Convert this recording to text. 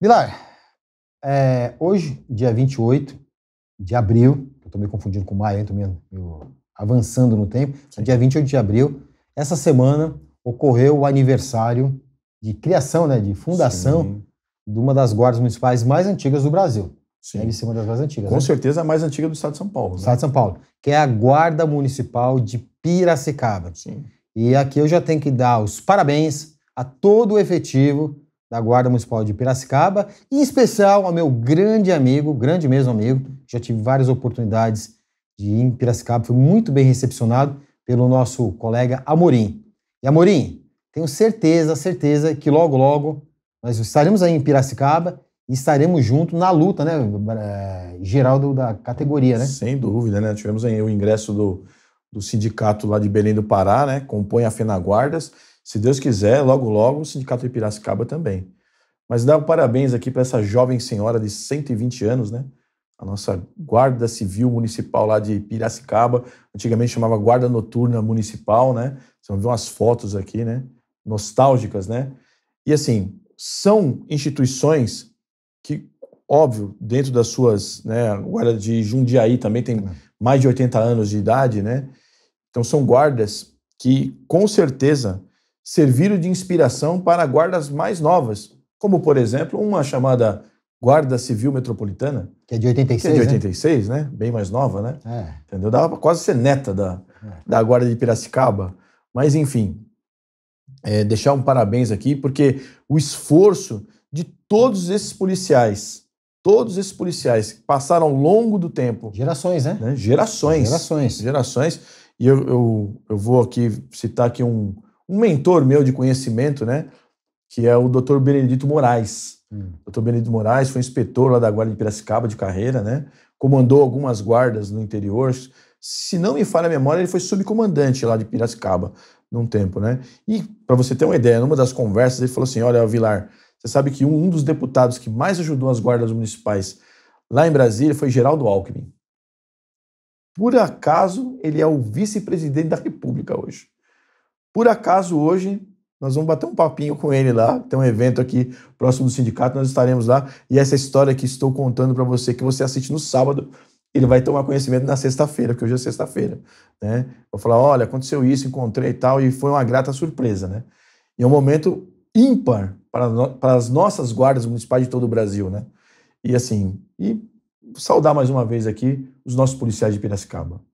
Milar, é, hoje, dia 28 de abril, eu estou me confundindo com maio, estou meio, meio avançando no tempo, Sim. dia 28 de abril, essa semana ocorreu o aniversário de criação, né, de fundação Sim. de uma das guardas municipais mais antigas do Brasil. Sim. Deve ser uma das mais antigas. Com né? certeza a mais antiga do Estado de São Paulo. Né? Estado de São Paulo, que é a Guarda Municipal de Piracicaba. Sim. E aqui eu já tenho que dar os parabéns a todo o efetivo da Guarda Municipal de Piracicaba, em especial ao meu grande amigo, grande mesmo amigo, já tive várias oportunidades de ir em Piracicaba, fui muito bem recepcionado pelo nosso colega Amorim. E Amorim, tenho certeza, certeza que logo, logo nós estaremos aí em Piracicaba e estaremos junto na luta, né, é, geral da categoria, né? Sem dúvida, né? Tivemos aí o ingresso do do sindicato lá de Belém do Pará, né? Compõe a Fenaguardas. Se Deus quiser, logo, logo, o sindicato de Piracicaba também. Mas dá um parabéns aqui para essa jovem senhora de 120 anos, né? A nossa Guarda Civil Municipal lá de Piracicaba, antigamente chamava Guarda Noturna Municipal, né? Vocês vão ver umas fotos aqui, né? Nostálgicas, né? E assim, são instituições que Óbvio, dentro das suas. Né, guarda de Jundiaí também tem é. mais de 80 anos de idade, né? Então são guardas que, com certeza, serviram de inspiração para guardas mais novas, como, por exemplo, uma chamada Guarda Civil Metropolitana. Que é de 86. Que é de 86, né? né? Bem mais nova, né? É. Entendeu? Dava para quase ser neta da, é. da Guarda de Piracicaba. Mas, enfim, é, deixar um parabéns aqui, porque o esforço de todos esses policiais Todos esses policiais passaram ao longo do tempo. Gerações, né? né? Gerações. Gerações. Gerações. E eu, eu, eu, vou aqui citar aqui um, um mentor meu de conhecimento, né? Que é o Dr. Benedito Moraes. Hum. Dr. Benedito Moraes foi inspetor lá da Guarda de Piracicaba de carreira, né? Comandou algumas guardas no interior. Se não me falha a memória, ele foi subcomandante lá de Piracicaba num tempo, né? E para você ter uma ideia, numa das conversas ele falou assim: "Olha, Vilar, você sabe que um, um dos deputados que mais ajudou as guardas municipais lá em Brasília foi Geraldo Alckmin. Por acaso, ele é o vice-presidente da República hoje. Por acaso, hoje, nós vamos bater um papinho com ele lá. Tem um evento aqui próximo do sindicato, nós estaremos lá. E essa história que estou contando para você, que você assiste no sábado, ele vai tomar conhecimento na sexta-feira, porque hoje é sexta-feira. Né? Vou falar: olha, aconteceu isso, encontrei e tal, e foi uma grata surpresa. Né? E é um momento ímpar para, no, para as nossas guardas municipais de todo o Brasil, né? E assim, e saudar mais uma vez aqui os nossos policiais de Piracicaba.